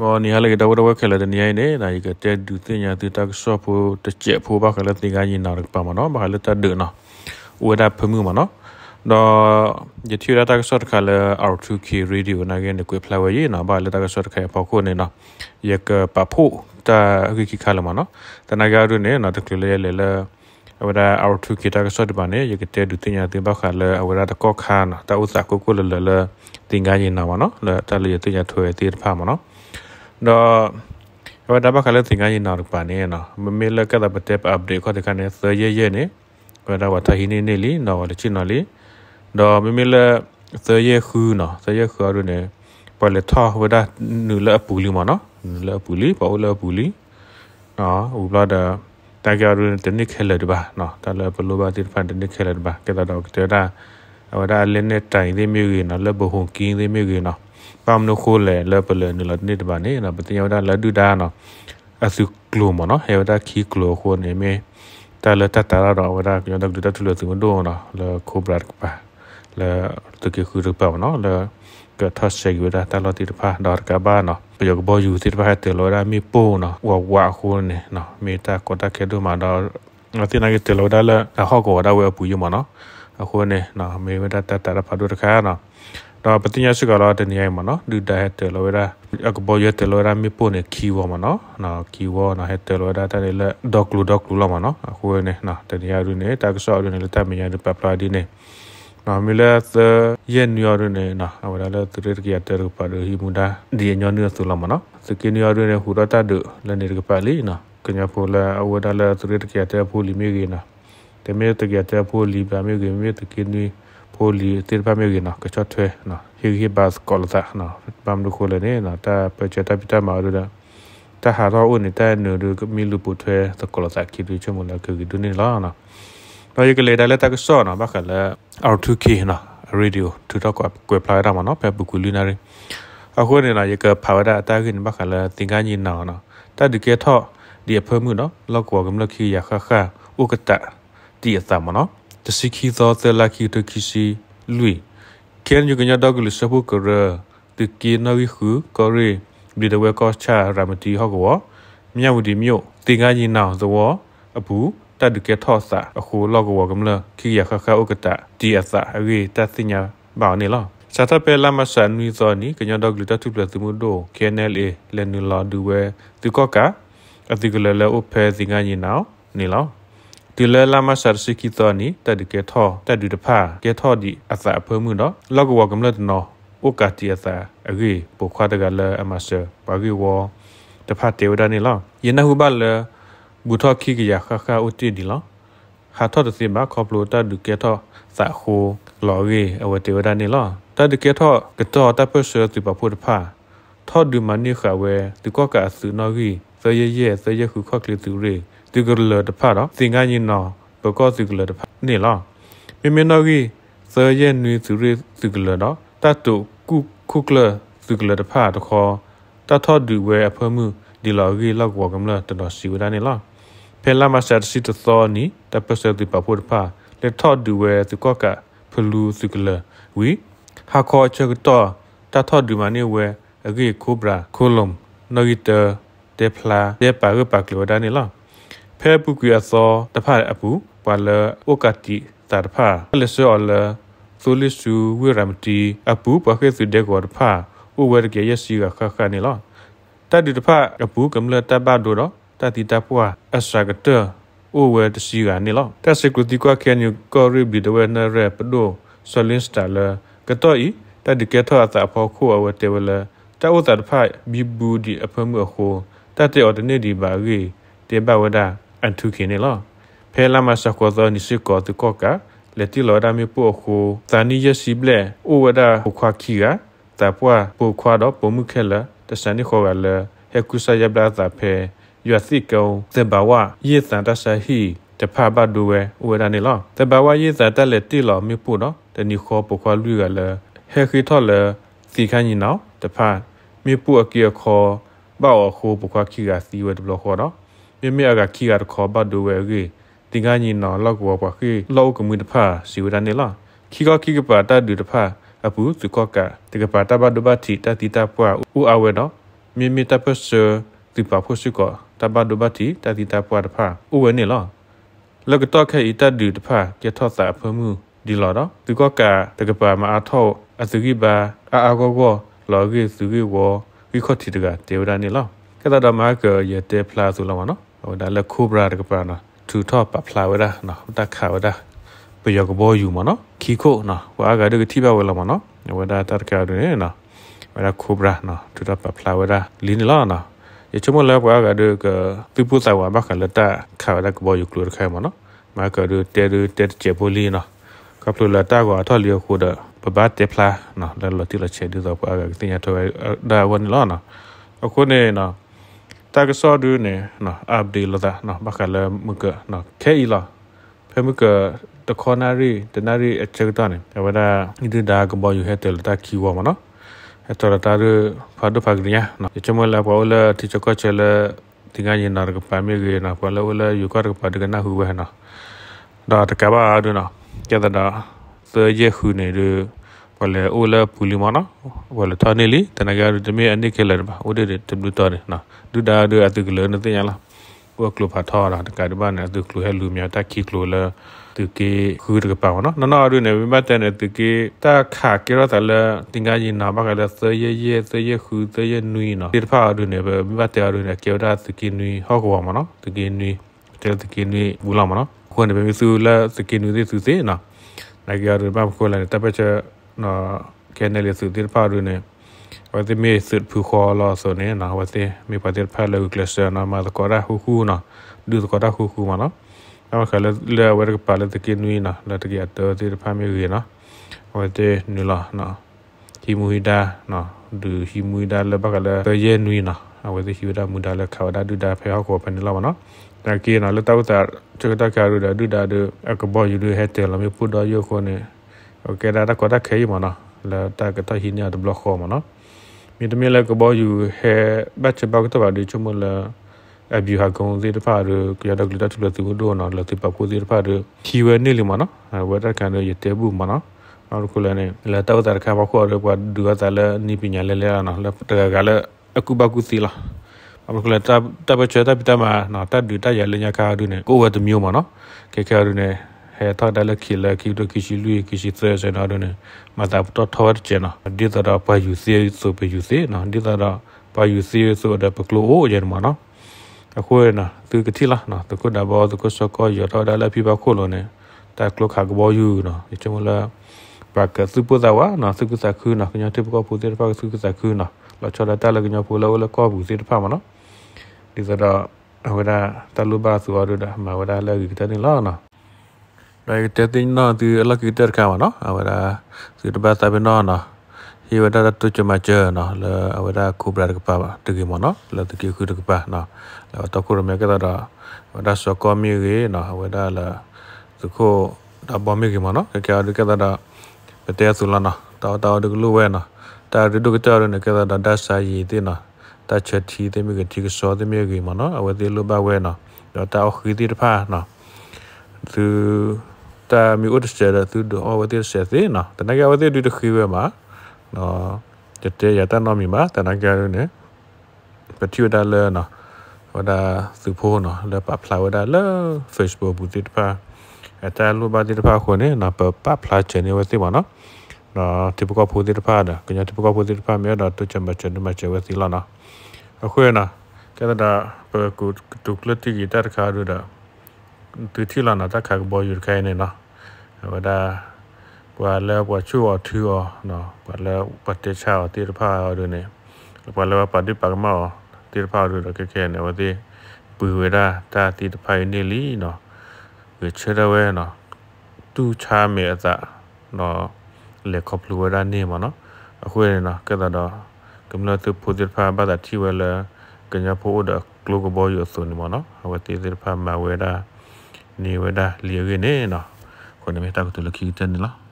ဘောနီဟာလေတော့တော့ခဲလာတဲ့နေရနေနိုင်ကတဲ့ဒူတင်ညာတတက်ဆော့ဖို့တစ်ချက်ဖို့ပါခလက်နေကရင်နာပါမနော်ဘာလက်တဒနော်ဝဒဖမှုမနော်တော့ယထီရတက်ဆော့ခလာ R2K radio နာကနေကိုဖလာဝေးနော်ဘာလက်တက်ဆော့ခဲပေါ့ခုနေနော်ယကပဖို့တာခိခိခလာမနော်တနာကြရုနေနော်တကလေလေလေအဝဒ R2K တက်ဆော့ဒီပါနေယကတဲ့ဒူတင်ညာတင်ပါခလာအဝဒတကောခါနော်တာဥစာကိုကိုလလလတင်ကရင်နာမနော်လက်တလေတင်ညာထွေတေးတဖာမနော်တော့ဘာဒါဘခလည်းသင်္ကန်းရင်နာတော့ပါနေနော်မမေလကတဲ့ပတက်အပ်ဒေခေါ်တဲ့ကနေဆရရနေဘာဒါဝတာဟင်းနေနေလီနော်လေချင်းနော်လီတော့မမေလဆရခူးနော်ဆရခူးရုံနေပေါ်လေထောဝဒါနူလပူလီမနော်နူလပူလီပေါ်လပူလီနော်ဦးလာတာတာကြရုံတနစ်ခဲလေတပါနော်တာလပလိုပါတိဖန်တနစ်ခဲလေတပါကဲတော့ကဲတာဝဒါလင်းနေတိုင်သေးမျိုးကြီးနော်လဘဟုန်ကင်းသေးမျိုးကြီးနော်ပမ်နိုခိုလေလပလနလနိတဘာနေနပတိယောဒလဒူဒါနော်အစုကလိုမနော်ဟေဝဒခီကလိုခိုနေမေတာလတတရာတော့ဝဒကယောဒဒူဒတူလစုဝန်ဒိုနော်လခိုဘရတ်ပါလတကခုရပါနော်လကထတ်ရှိဝဒတာလတိတဖာဒါကဘာနော်ပယောဘောယူတိတဖာတေလောရာမီပိုနော်ဝဝခိုနေနော်မေတာကတကေဒူမာတော့အတင်အကတေလောဒါလဟောကောဒါဝဲပူယမနော်အခုနေနော်မေဝဒတတရာဖာဒူရခါနော်တော့ပတိညာရှိကလာတဲ့နေရာမှာနော်ဒူတာဟက်တယ်လောရအကဘောရတယ်လောရမီပိုနေခီဝမှာနော်နော်ခီဝနော်ဟက်တယ်လောရတဲ့လေဒေါကလူဒေါကလူလာမှာနော်အခုနေနော်တနေရာရနေတက်ဆော့ရနေလက်တမညာပပလာဒီနေနော်မီလာသယန်နီယောရနေနော်အဝရလာတရကီတရပါရဟီမူဒါဒီညောနီယောဆူလာမှာနော်စကီနီယောရနေဟူရတာဒလနေကပါလီနော်ကညာပိုလာအဝရလာတရကီတရပိုလီမီဂီနော်တမေတကီတရပိုလီပါမီဂီမေတကီနီပိုလီတိရပမေကနော်ကချတ်ထွဲနော်ဟီဟီဘတ်ကောလတာနော်ဘမ်လူခိုလနေနော်တာပချတာပိတမာရူဒါတာဟာရောဦးနေတဲ့နူရူကမီလူပုထွဲသကောလတာကီဒူချမလကီဒူနေလာနော်တော့ယကလေဒါလက်တကဆောနော်ဘခလာ R2K နော်ရေဒီယိုသူတော့ကွယ်ပလာရမှာနော်ပဲဘူးကူလူနာရီအခုနေနော်ယကဖာဝဒအတာကင်းဘခလာသင်္ကန်းကြီးနော်နော်တတ်ဒီကေထော့ဒီအဖမှုနော်လောက်ကောကမလခီရခခဥကတတီအသမနော်တစီခီသောတလကီတခီစီလူခဲညုကညဒေါဂလစပုကရတကီနဝီခုကောရီဘီဒဝဲကောချာရမတီဟောကောမြဝတီမြို့တင်ကားကြီးနောင်သောအပူတတ်တကဲထော့စာအခုလောက်ကဝကမလခိယခခဥကတတီအစာအရေတသိညာဘာနေလောစာတပယ်လာမဆန်နီဇော်နီကညဒေါဂလတတူပလသမှုဒို KNL လဲနူလာဒူဝဲသူကောကအတိကလလဲဥဖဲတင်ကားကြီးနောင်နေလောဒီလဲလာမဆာစီကီတောနီတဒကေထောတဒူတဖာကေထောဒီအစာအဖွဲမှုနော်လောက်ကဝကမလတ်နော်ဥကတိအစာအဂေပိုခွာတကလအမဆာဘာဂီဝတဖာတေဝဒနီလောယနဟုဘလဘူထောခိကရခခဥတီဒီလောဟာထောတစီမခေါပလိုတဒူကေထောစာခိုလောဂေအဝတေဝဒနီလောတဒကေထောကတောတပဆာတိပပုတဖာထောဒူမနီခဝဲဒီကောကအစုနော်ဂီဇယေယေဇယေခုခခလီတူရေသူကလတဖာတော့သင်္ကညင်နော်ဘကောသူကလတဖာနေလားမင်းမနော်ကြီးဇေယျနွေသူရသူကလတော့တတ်တူကုခုကလသူကလတဖာတခေါ်တတ်တော်ဒူဝဲအဖမှုဒီလော်ကြီးလောက်ဝကမလတတော်စီဝဒနေလားဖဲလာမဆတ်စီတသောနီတပစတိပပူတဖာလက်ထော့ဒူဝဲသူကောကဖလူသူကလဝီဟာခေါ်ချက်တော့တတ်တော်ဒူမနေဝဲအကြီးကိုဘရာကိုလုံနော်ဂီတာတေဖလာတေပါရပါကလောဒနေလားဖဲပုကွေသောတဖအပူပါလဩကတိသတဖလဆောလဆိုလစ်စုဝရမတီအပူပခေစုဒေကောတဖဥဝရကေယစီကခခနေလောတတိတဖအပူကမလတဘဒိုတော့တတိတပွာအစကတဥဝရတစီကနေလောတစကတိကခဲနီကောရီဘီဒဝနရပဒိုဆလင်စတလကတော့ဤတတိကေထောအတာဖို့ခုအဝတေဝလတောဥတတဖဘီဘူးဒီအဖမှုအခု တတေအော်တနေဒီပါကြီးတေဘဝဒါအန်ထုခင်းနေလားဖဲလာမစကောသောနိစကောတကောကလက်တီလော်ဒါမီပိုခုသာနီယစီဘလေအိုဝဒါခွာခီကတပွားပိုခွာတော့ပုံမှုခဲလာတဆန်နီခေါ်ကလာဟေကုဆာယဘလာတာဖဲရွသိကုံသဘာဝယေသန္တဆဟိတဖဘဒူဝဲဝေဒနီလောသဘာဝယေသတလက်တီလောမြပို့နော်တနီခောပခွာလူကလဟေခိထောလစီခန်းညီနော်တဖမြပို့အကေခောဘောခိုပခွာခိကစီဝဲတဘလခောနော်မိမိအကခီကတခေါ်ဘတ်ဒိုဝဲကြီးတင်ကညီနော်လောက်ကွာပါခေလောက်ကမှုတဖာစီဝဒနေလားခီကခီကပါတဒူတဖာအပူစုကကတကပါတဘဒဘတီတတိတပွားဦးအဝဲနော်မိမိတပစဒီပါဖို့စုကတဘဒဘတီတတိတပွားတဖာဦးဝဲနေလားလောက်ကတော့ခဲဤတဒူတဖာပြထော့စာဖမှုဒီလော်တော့သူကကတကပါမအားထောက်အစကြီးပါအာအာကောကောလော်ကြီးစုကြီးဝရီခတ်တီတကတေဝဒနေလားကတဒမာကရတဲ့ဖလာဆိုလောက်ပါနော်ဟိုဒါလက်ခုဘရာတကပနော်သူတော့ပပလာဝဒနော်တခါဝဒပယောကဘောယူမနော်ခီခိုနော်ဝါကတကတိပါဝလမနော်ဝဒတကရနေနော်ဝဒခုဘရာနော်သူတော့ပပလာဝဒလင်းလာနော်ရချမလဘွားကတို့ကပြပူတိုင်ဝါဘခလတာခါရကဘောယူကလခဲမနော်မကတို့တဲတို့တဲချေပိုလီနော်ကပလူလာတာကအထော်လျောခိုးတဲ့ပပတ်တေဖလာနော်လလတိလချေဒီတော့ဘွားကတင်ရတော့ဒါဝန်လောနော်အခုနေနော်ตากสอดูเนี่ยเนาะอัปเดตละเนาะบักละมึกเนาะแค่อีละเพื่อมึกตะคอนารีตะนารีเอเจกตาเนี่ยแต่ว่าอีดดากบอยู่เฮเตลตาคิวมาเนาะเฮตละตาดูฟาดูฟากเนี่ยเนาะจะมาละพอละที่จะก็เจละติงายินนารกปามีเกนะพอละละอยู่ก็รกปาดกันนะฮูเวนะดาตะกะบาดูเนาะจะดาเตยเยฮูเนี่ยดู wala ola puli mana wala tane li tanaga ru teme ani kelar ba ode de teblu tare na du da du atu gelo na te yala wa klo pha tho ra ka de ba na du klo helu mya ta ki klo la tu ke khu de pa na na na ru ne ba ta ne tu ke ta kha ke ra ta la tinga yi na ba ga la se ye ye se ye khu se ye nui na de pha ru ne ba ba ta ru ne ke ra tu ke nui ho ko ma na tu ke nui te tu ke nui bu la ma na ko ne be su la su ke nui de su se na na ga ru ba ko la ta pa cha နာကဲနယ်စုတိဖာရုနေဝတိမေစုဖူခေါ်လာဆိုနေနာဝတိမေပတိဖာလုကလစနာမာတကောရာဟူခုနာဒုတကောရာဟူခုမနာအမခလလဲဝရကပါလတကိနွေနာလတကိအတတိဖာမေရေနာဝတိနူလာနာဟီမူဟီဒါနာဒူဟီမူဟီဒါလဘကလတယေနွေနာဝတိဟီဒါမူဒါလခဝဒါဒူဒါဖေဟောကောပနလာမနာတကိနာလတောတာချကတကာရူဒါဒူဒါဒအကဘောယူဟဲတဲလမေပုဒါယောခောနေโอเคดาตะกอตะเคยมอเนาะละตะกะตะหินเนี่ยตะบล็อกคอมอเนาะมีตะเมละกะบออยู่เฮบัชบักตะบาดิชุมละအဘီဟာကုံစီတဖာရကရဒကလတချလသူဒိုနော်လတိပပူစီတဖာရခီဝဲနေလီမနော်ဝဲတကန်ရတေဘူးမနော်နော်ခုလည်းလာတော့တခါဘခေါ်ရပွားဒူကတလည်းနိပညာလဲလဲနော်လတကလည်းအကူဘကူစီလားအခုလည်းတပ်တပ်ချေတပ်တမနော်တပ်ဒူတရလညာကာဒူနေကိုဝတ်မျိုးမနော်ကေကာဒူနေဟဲထောက်တယ်လခိလခိတို့ခိရှိလူခိရှိသဲစနာတို့နေမတာတော့ထောတ်ကျနဒီတရာပါယူစီဆိုပယူစီနော်ဒီတရာပါယူစီဆိုတဲ့ပကလိုအိုဂျန်မနော်အခုရနော်သူကတိလားနော်သူကဒါဘောသူကစကောရတော့တယ်လဖိပါခိုလို့နေတာကလခကဘောယူနော်ဒီချမလာပါကစုပဒဝါနော်စုကစခုနော်ကညတိပကပူတဲ့ပါစုကစခုနော်လောချလာတလကညပူလောလကောဘူးစီတဖမနော်ဒီစတော့ဝဒတလူပါစုရဒမဝဒလည်းဒီတနေလားနော် like dating no tu ala ki ter kama no awara si de basta be no no hi wa da tu chuma che no la awara ku bra ka pa tu ki mo no la tu ki ku de ka pa no la ta ku me ka da da so ko mi ge no awara la tu ko da bom mi ge mo no ka ka de ka da be te su la no ta ta de lu we no ta de du ka ta ne ka da da sa yi de no ta che thi de mi ge ti ge so de mi ge mo no awara de lu ba we no ta o khi de pa no သူတာမီဥတ်စတဲ့သူတို့ဟောဝတိဆက်သေးနော်တနကဝတိတူတခွေးပဲမှာနော်တတဲရတနော်မီမှာတနကရုံးနဲ့ပတိဝဒါလဲနော်ဝဒါသူဖို့နော်လဲပပလာဝဒါလဲ Facebook ဘူးတိတပါအတလူပါတိတပါခုန်နော်ပပပလာ channel ဝတိပါနော်နော်တိပကဖို့တိတပါဒါကညာတိပကဖို့တိတပါမြေတော့တူချမချနမချဝတိလာနော်အခွေနော်ကဲတာပကုတုကလတိဂီတာခါရူဒါသူတိလာနာတခါကဘောယူခိုင်းနေနော်ဝဒါကွာလဲပွားချူော်ထူော်နော်ကွာလဲပတေချာတေရဖာရောဒုနေကွာလဲပတိပကမောတေရဖာရောဒုကေကေနေဝတိပွေဝရာတာတိတဖိုင်နေလီနော်ဝေချရဝဲနော်တူချာမေအသာနော်လေခေါပလူဝရာနေမနော်အခုရနော်ကဲတော့ကမ္လတူပူတေဖာဘာတာချီဝဲလဲကညာဖို့ဒကလိုကဘောယောဆိုနေမနော်ဟောတေတေဖာမဝဲရာနေဝဲရာလီရင်းနေနော် kau ni mesti tak kau tulis kiri tanda lah.